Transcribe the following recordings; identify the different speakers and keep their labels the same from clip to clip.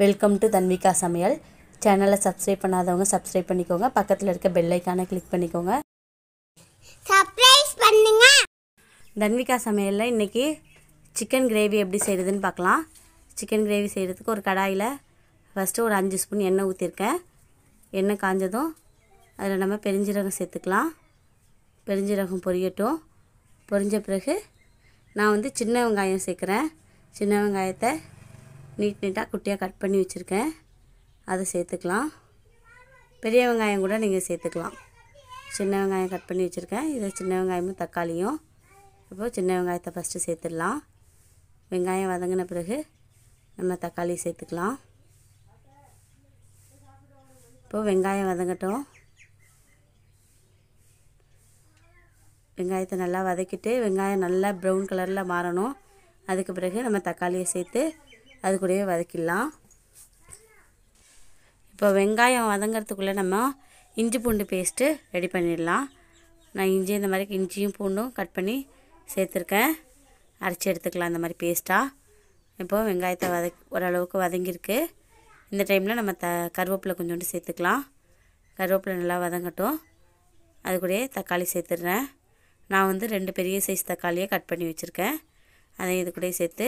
Speaker 1: welcome to Tanvika சமையல் சேனலை subscribe பண்ணாதவங்க சப்ஸ்கிரைப் பண்ணிக்கோங்க பக்கத்தில் இருக்க பெல்லைக்கான கிளிக் பண்ணிக்கோங்க தன்விகா சமையலில் இன்றைக்கி சிக்கன் கிரேவி எப்படி செய்கிறதுன்னு பார்க்கலாம் சிக்கன் கிரேவி செய்கிறதுக்கு ஒரு கடாயில் ஃபஸ்ட்டு ஒரு அஞ்சு ஸ்பூன் எண்ணெய் ஊற்றிருக்கேன் எண்ணெய் காஞ்சதும் அதில் நம்ம பெருஞ்சீரகம் சேர்த்துக்கலாம் பெருஞ்சீரகம் பொரியட்டும் பொரிஞ்ச பிறகு நான் வந்து சின்ன வெங்காயம் சேர்க்குறேன் சின்ன வெங்காயத்தை நீட் நீட்டாக குட்டியாக கட் பண்ணி வச்சுருக்கேன் அதை சேர்த்துக்கலாம் பெரிய வெங்காயம் கூட நீங்கள் சேர்த்துக்கலாம் சின்ன வெங்காயம் கட் பண்ணி வச்சுருக்கேன் இது சின்ன வெங்காயமும் தக்காளியும் இப்போ சின்ன வெங்காயத்தை ஃபஸ்ட்டு சேர்த்துடலாம் வெங்காயம் வதங்கின பிறகு நம்ம தக்காளி சேர்த்துக்கலாம் இப்போது வெங்காயம் வதங்கட்டும் வெங்காயத்தை நல்லா வதக்கிட்டு வெங்காயம் நல்லா ப்ரௌன் கலரில் மாறணும் அதுக்கு பிறகு நம்ம தக்காளியை சேர்த்து அது கூடவே வதக்கிடலாம் இப்போ வெங்காயம் வதங்கிறதுக்குள்ளே நம்ம இஞ்சி பூண்டு பேஸ்ட்டு ரெடி பண்ணிடலாம் நான் இஞ்சி இந்த மாதிரி இஞ்சியும் பூண்டும் கட் பண்ணி சேர்த்துருக்கேன் அரைச்சி எடுத்துக்கலாம் இந்த மாதிரி பேஸ்ட்டாக இப்போது வெங்காயத்தை வதக் ஓரளவுக்கு வதங்கியிருக்கு இந்த டைமில் நம்ம த கருவேப்பிலை கொஞ்சோண்டு சேர்த்துக்கலாம் கருவேப்பிலை நல்லா வதங்கட்டும் அது கூட தக்காளி சேர்த்துடுறேன் நான் வந்து ரெண்டு பெரிய சைஸ் தக்காளியை கட் பண்ணி வச்சுருக்கேன் அதை இது கூட சேர்த்து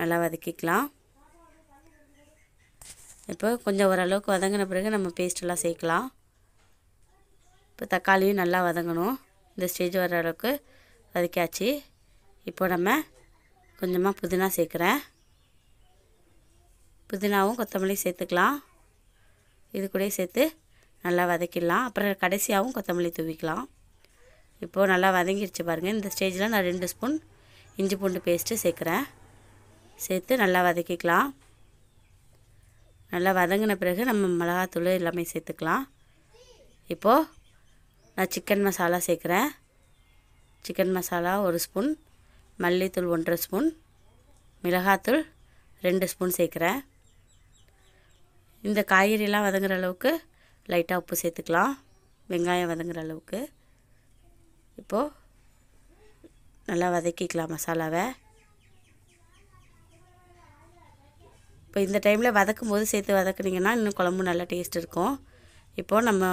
Speaker 1: நல்லா வதக்கிக்கலாம் இப்போ கொஞ்சம் ஓரளவுக்கு வதங்கின பிறகு நம்ம பேஸ்ட்டெல்லாம் சேர்க்கலாம் இப்போ தக்காளியும் நல்லா வதங்கணும் இந்த ஸ்டேஜ் வர அளவுக்கு வதக்கியாச்சு இப்போ நம்ம கொஞ்சமாக புதினா சேர்க்குறேன் புதினாவும் கொத்தமல்லியும் சேர்த்துக்கலாம் இது கூட சேர்த்து நல்லா வதக்கிடலாம் அப்புறம் கடைசியாகவும் கொத்தமல்லி தூவிக்கலாம் இப்போது நல்லா வதங்கிடுச்சு பாருங்கள் இந்த ஸ்டேஜில் நான் ரெண்டு ஸ்பூன் இஞ்சி பூண்டு பேஸ்ட்டு சேர்க்குறேன் சேர்த்து நல்லா வதக்கிக்கலாம் நல்லா வதங்கின பிறகு நம்ம மிளகாத்தூள் எல்லாமே சேர்த்துக்கலாம் இப்போது நான் சிக்கன் மசாலா சேர்க்குறேன் சிக்கன் மசாலா ஒரு ஸ்பூன் மல்லித்தூள் ஒன்றரை ஸ்பூன் மிளகாத்தூள் ரெண்டு ஸ்பூன் சேர்க்குறேன் இந்த காய்கறிலாம் வதங்குற அளவுக்கு லைட்டாக உப்பு சேர்த்துக்கலாம் வெங்காயம் வதங்குற அளவுக்கு இப்போது நல்லா வதக்கிக்கலாம் மசாலாவை இப்போ இந்த டைமில் வதக்கும் போது சேர்த்து வதக்குனிங்கன்னா இன்னும் குழம்பு நல்லா டேஸ்ட் இருக்கும் இப்போது நம்ம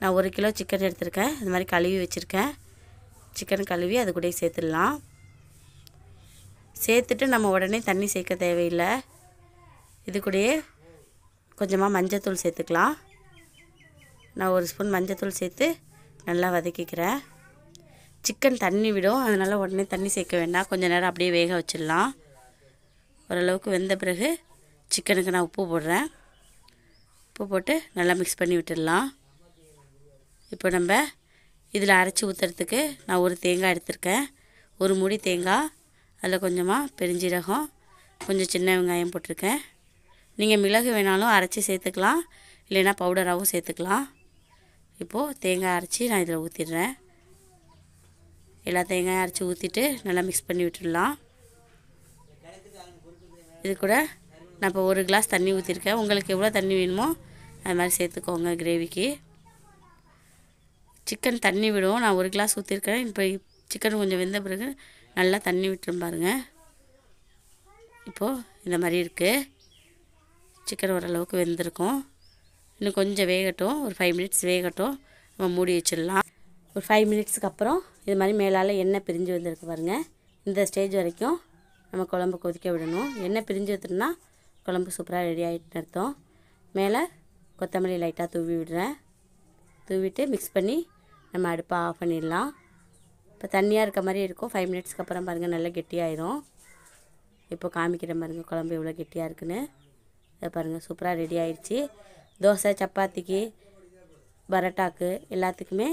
Speaker 1: நான் ஒரு கிலோ சிக்கன் எடுத்திருக்கேன் இந்த மாதிரி கழுவி வச்சுருக்கேன் சிக்கன் கழுவி அது கூட சேர்த்துடலாம் சேர்த்துட்டு நம்ம உடனே தண்ணி சேர்க்க தேவையில்லை இது கூடயே கொஞ்சமாக மஞ்சத்தூள் சேர்த்துக்கலாம் நான் ஒரு ஸ்பூன் மஞ்சத்தூள் சேர்த்து நல்லா வதக்கிக்கிறேன் சிக்கன் தண்ணி விடும் அதனால் உடனே தண்ணி சேர்க்க வேண்டாம் கொஞ்சம் நேரம் அப்படியே வேக வச்சிடலாம் ஓரளவுக்கு வெந்த பிறகு சிக்கனுக்கு நான் உப்பு போடுறேன் உப்பு போட்டு நல்லா மிக்ஸ் பண்ணி விட்டுடலாம் இப்போ நம்ம இதில் அரைச்சி ஊற்றுறதுக்கு நான் ஒரு தேங்காய் எடுத்திருக்கேன் ஒரு முடி தேங்காய் அதில் கொஞ்சமாக பெருஞ்சீரகம் கொஞ்சம் சின்ன வெங்காயம் போட்டிருக்கேன் நீங்கள் மிளகு வேணாலும் அரைச்சி சேர்த்துக்கலாம் இல்லைன்னா பவுடராகவும் சேர்த்துக்கலாம் இப்போது தேங்காய் அரைச்சி நான் இதில் ஊற்றிடுறேன் எல்லா தேங்காயும் அரைச்சி ஊற்றிட்டு நல்லா மிக்ஸ் பண்ணி விட்டுடலாம் இது கூட நான் இப்போ ஒரு கிளாஸ் தண்ணி ஊற்றிருக்கேன் உங்களுக்கு எவ்வளோ தண்ணி வேணுமோ அது மாதிரி சேர்த்துக்கோங்க கிரேவிக்கு சிக்கன் தண்ணி விடும் நான் ஒரு கிளாஸ் ஊற்றிருக்கேன் இப்போ சிக்கன் கொஞ்சம் வெந்த பிறகு நல்லா தண்ணி விட்டுரும் பாருங்கள் இப்போது இந்த மாதிரி இருக்குது சிக்கன் ஓரளவுக்கு வெந்திருக்கும் இன்னும் கொஞ்சம் வேகட்டும் ஒரு ஃபைவ் மினிட்ஸ் வேகட்டும் நம்ம மூடி வச்சிடலாம் ஒரு ஃபைவ் மினிட்ஸுக்கு அப்புறம் இது மாதிரி மேலால் எண்ணெய் பிரிஞ்சு வந்திருக்கு பாருங்கள் இந்த ஸ்டேஜ் வரைக்கும் நம்ம குழம்பு கொதிக்க விடணும் எண்ணெய் பிரிஞ்சு எடுத்துட்டோம்னா குழம்பு சூப்பராக ரெடி ஆகிட்டு அர்த்தம் மேலே கொத்தமல்லி லைட்டாக தூவி விடுறேன் தூவிட்டு மிக்ஸ் பண்ணி நம்ம அடுப்பை ஆஃப் பண்ணிடலாம் இப்போ தண்ணியாக இருக்க மாதிரி இருக்கும் ஃபைவ் மினிட்ஸ்க்கு அப்புறம் பாருங்கள் நல்லா கெட்டியாயிரும் இப்போ காமிக்கிற பாருங்க குழம்பு எவ்வளோ கெட்டியாக இருக்குன்னு இதை பாருங்கள் சூப்பராக ரெடி ஆயிடுச்சு தோசை சப்பாத்திக்கு பரோட்டாக்கு எல்லாத்துக்குமே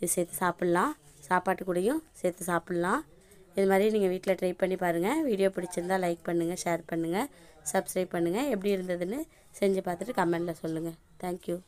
Speaker 1: இது சேர்த்து சாப்பிட்லாம் சாப்பாட்டு கூடயும் சேர்த்து சாப்பிட்லாம் இது மாதிரி நீங்கள் வீட்டில் ட்ரை பண்ணி பாருங்கள் வீடியோ பிடிச்சிருந்தால் லைக் பண்ணுங்கள் ஷேர் பண்ணுங்கள் சப்ஸ்கிரைப் பண்ணுங்கள் எப்படி இருந்ததுன்னு செஞ்சு பார்த்துட்டு கமெண்டில் சொல்லுங்கள் தேங்க்யூ